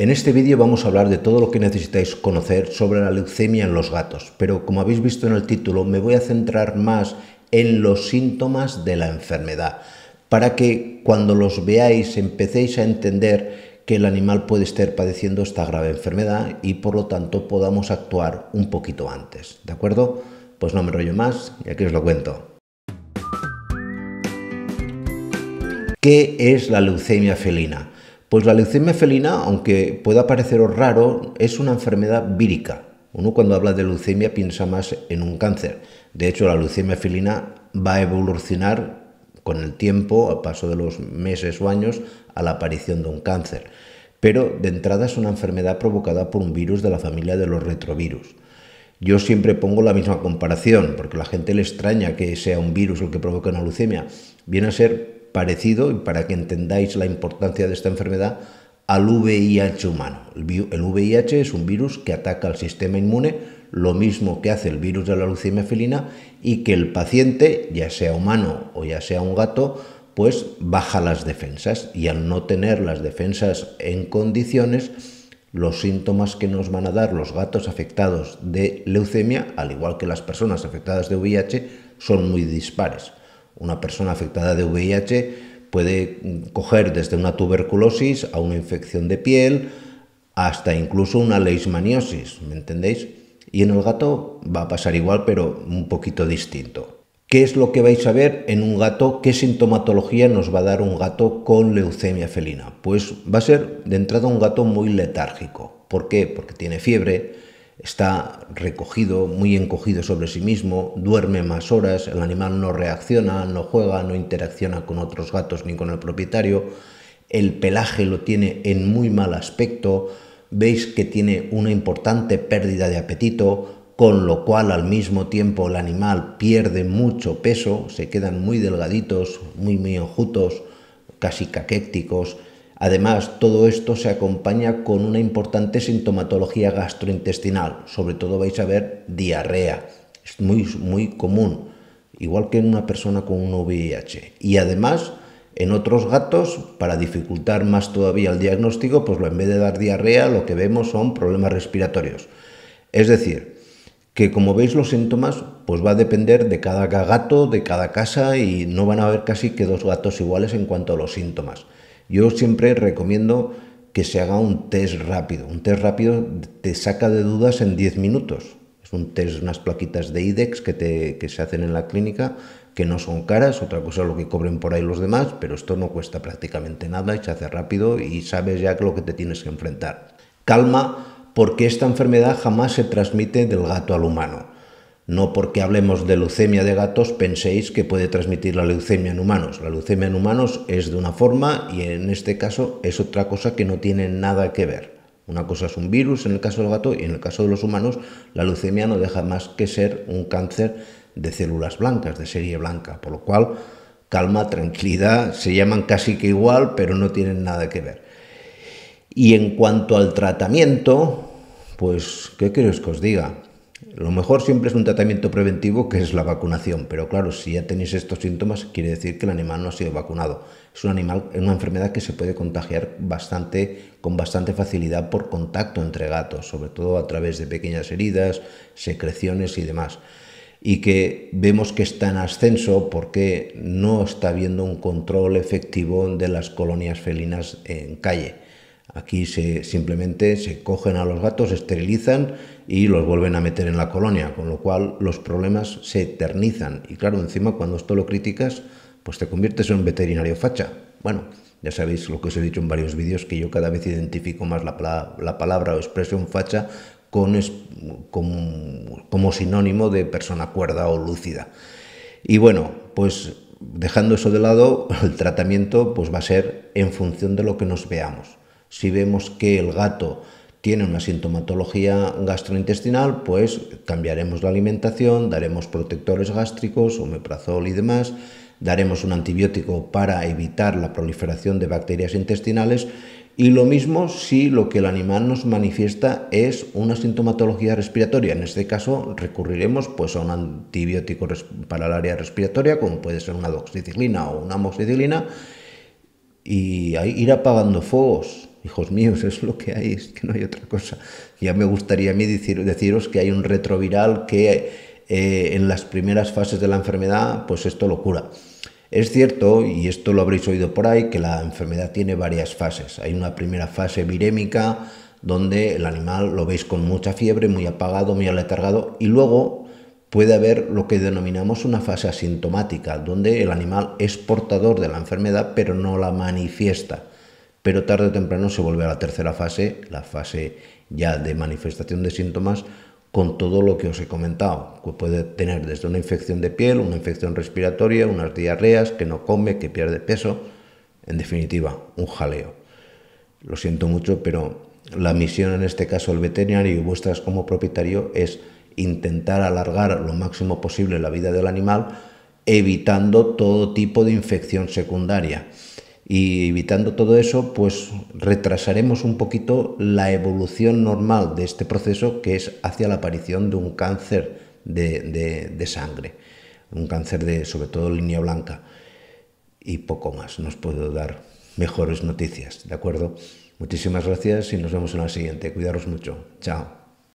En este vídeo vamos a hablar de todo lo que necesitáis conocer sobre la leucemia en los gatos, pero como habéis visto en el título me voy a centrar más en los síntomas de la enfermedad, para que cuando los veáis empecéis a entender que el animal puede estar padeciendo esta grave enfermedad y por lo tanto podamos actuar un poquito antes, ¿de acuerdo? Pues no me rollo más y aquí os lo cuento. ¿Qué es la leucemia felina? Pues la leucemia felina, aunque pueda pareceros raro, es una enfermedad vírica. Uno cuando habla de leucemia piensa más en un cáncer. De hecho, la leucemia felina va a evolucionar con el tiempo, a paso de los meses o años, a la aparición de un cáncer. Pero de entrada es una enfermedad provocada por un virus de la familia de los retrovirus. Yo siempre pongo la misma comparación, porque a la gente le extraña que sea un virus el que provoca una leucemia. Viene a ser parecido, y para que entendáis la importancia de esta enfermedad, al VIH humano. El VIH es un virus que ataca al sistema inmune, lo mismo que hace el virus de la leucemia felina, y que el paciente, ya sea humano o ya sea un gato, pues baja las defensas y al no tener las defensas en condiciones, los síntomas que nos van a dar los gatos afectados de leucemia, al igual que las personas afectadas de VIH, son muy dispares. Una persona afectada de VIH puede coger desde una tuberculosis a una infección de piel hasta incluso una leishmaniosis, ¿me entendéis? Y en el gato va a pasar igual, pero un poquito distinto. ¿Qué es lo que vais a ver en un gato? ¿Qué sintomatología nos va a dar un gato con leucemia felina? Pues va a ser de entrada un gato muy letárgico. ¿Por qué? Porque tiene fiebre, está recogido, muy encogido sobre sí mismo, duerme más horas, el animal no reacciona, no juega, no interacciona con otros gatos ni con el propietario, el pelaje lo tiene en muy mal aspecto, veis que tiene una importante pérdida de apetito, con lo cual al mismo tiempo el animal pierde mucho peso, se quedan muy delgaditos, muy muy enjutos, casi caquécticos, Además, todo esto se acompaña con una importante sintomatología gastrointestinal, sobre todo vais a ver diarrea, es muy, muy común, igual que en una persona con un VIH. Y además, en otros gatos, para dificultar más todavía el diagnóstico, pues en vez de dar diarrea, lo que vemos son problemas respiratorios. Es decir, que como veis los síntomas, pues va a depender de cada gato, de cada casa y no van a haber casi que dos gatos iguales en cuanto a los síntomas. Yo siempre recomiendo que se haga un test rápido. Un test rápido te saca de dudas en 10 minutos. Es un test, unas plaquitas de IDEX que, se hacen en la clínica, que no son caras, otra cosa es lo que cobren por ahí los demás, pero esto no cuesta prácticamente nada y se hace rápido y sabes ya lo que te tienes que enfrentar. Calma, porque esta enfermedad jamás se transmite del gato al humano. No porque hablemos de leucemia de gatos penséis que puede transmitir la leucemia en humanos. La leucemia en humanos es de una forma y en este caso es otra cosa que no tiene nada que ver. Una cosa es un virus en el caso del gato y en el caso de los humanos la leucemia no deja más que ser un cáncer de células blancas, de serie blanca, por lo cual calma, tranquilidad, se llaman casi que igual, pero no tienen nada que ver. Y en cuanto al tratamiento, pues, ¿qué queréis que os diga? Lo mejor siempre es un tratamiento preventivo que es la vacunación, pero claro, si ya tenéis estos síntomas, quiere decir que el animal no ha sido vacunado. Es un animal, una enfermedad que se puede contagiar bastante, con bastante facilidad por contacto entre gatos, sobre todo a través de pequeñas heridas, secreciones y demás y que vemos que está en ascenso porque no está habiendo un control efectivo de las colonias felinas en calle. Aquí se, simplemente se cogen a los gatos, esterilizan y los vuelven a meter en la colonia, con lo cual los problemas se eternizan. Y claro, encima cuando esto lo criticas, pues te conviertes en un veterinario facha. Bueno, ya sabéis lo que os he dicho en varios vídeos, que yo cada vez identifico más la, palabra o expresión facha como sinónimo de persona cuerda o lúcida. Y bueno, pues dejando eso de lado, el tratamiento pues va a ser en función de lo que nos veamos. Si vemos que el gato tiene una sintomatología gastrointestinal, pues cambiaremos la alimentación, daremos protectores gástricos, omeprazol y demás, daremos un antibiótico para evitar la proliferación de bacterias intestinales y lo mismo si lo que el animal nos manifiesta es una sintomatología respiratoria. En este caso recurriremos pues, a un antibiótico para el área respiratoria, como puede ser una doxiciclina o una amoxicilina, y ir apagando fuegos. Hijos míos, es lo que hay, es que no hay otra cosa. Ya me gustaría a mí deciros que hay un retroviral que eh, en las primeras fases de la enfermedad, pues esto lo cura. Es cierto, y esto lo habréis oído por ahí, que la enfermedad tiene varias fases. Hay una primera fase virémica, donde el animal lo veis con mucha fiebre, muy apagado, muy aletargado, y luego puede haber lo que denominamos una fase asintomática, donde el animal es portador de la enfermedad pero no la manifiesta pero tarde o temprano se vuelve a la tercera fase, la fase ya de manifestación de síntomas, con todo lo que os he comentado, que puede tener desde una infección de piel, una infección respiratoria, unas diarreas, que no come, que pierde peso, en definitiva, un jaleo. Lo siento mucho, pero la misión en este caso del veterinario y vuestras como propietario es intentar alargar lo máximo posible la vida del animal, evitando todo tipo de infección secundaria y evitando todo eso, pues retrasaremos un poquito la evolución normal de este proceso que es hacia la aparición de un cáncer de, sangre, un cáncer de sobre todo línea blanca y poco más. Nos puedo dar mejores noticias, ¿de acuerdo? Muchísimas gracias y nos vemos en la siguiente. Cuidaros mucho. Chao.